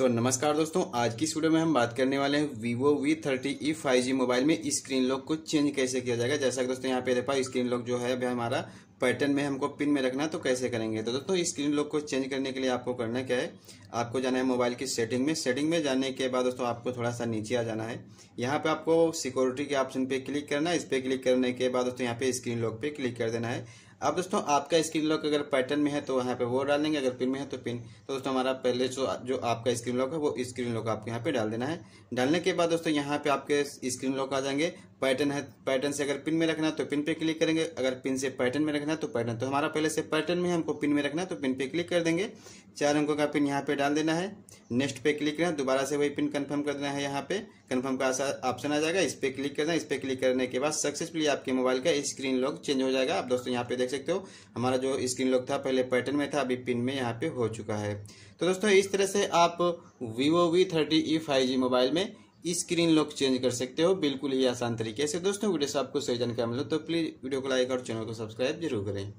सो so, नमस्कार दोस्तों आज की वीडियो में हम बात करने वाले हैं Vivo V thirty E five G mobile में स्क्रीन लॉक को चेंज कैसे किया जाएगा जैसा कि दोस्तों यहाँ पे देखा स्क्रीन लॉक जो है अभी हमारा पैटर्न में हमको पिन में रखना है तो कैसे करेंगे तो दोस्तों स्क्रीन लॉक को चेंज करने के लिए आपको करना क्या है आपको जाना है मोबाइल की सेटिंग में सेटिंग में जाने के बाद दोस्तों आपको थोड़ा सा नीचे आ जाना है यहाँ पे आपको सिक्योरिटी के ऑप्शन पे क्लिक करना है इस पर क्लिक करने के बाद दोस्तों यहाँ पे स्क्रीन लॉक पे क्लिक कर देना है अब दोस्तों आपका स्क्रीन लॉक अगर पैटर्न में है तो यहाँ पे वो डालेंगे अगर पिन में है तो पिन तो दोस्तों हमारा पहले जो जो आपका स्क्रीन लॉक है वो स्क्रीन लॉक आपको यहाँ पे डाल देना है डालने के बाद दोस्तों यहाँ पे आपके स्क्रीन लॉक आ जाएंगे पैटर्न है पैटर्न से अगर पिन में रखना है तो पिन पे क्लिक करेंगे अगर पिन से पैटर्न में रखना है तो पैटर्न तो हमारा पहले से पैटर्न में हमको पिन में रखना है तो पिन पे क्लिक कर देंगे चार अंकों का पिन यहाँ पे डाल देना है नेक्स्ट पे क्लिक करना दोबारा से वही पिन कंफर्म कर देना है यहाँ पे कंफर्म का ऑप्शन आ जाएगा इस पर क्लिक करना इस पर क्लिक करने के बाद सक्सेसफुली आपके मोबाइल का स्क्रीन लॉक चेंज हो जाएगा आप दोस्तों यहाँ पे देख सकते हो हमारा जो स्क्रीन लॉक था पहले पैटर्न में था अभी पिन में यहाँ पे हो चुका है तो दोस्तों इस तरह से आप Vivo V thirty E five G mobile में स्क्रीन लॉक चेंज कर सकते हो बिल्कुल ही आसान तरीके से दोस्तों वीडियो से आपको सही जानकारी मिले तो प्लीज़ वीडियो को लाइक और चैनल को सब्सक्राइब जरूर करें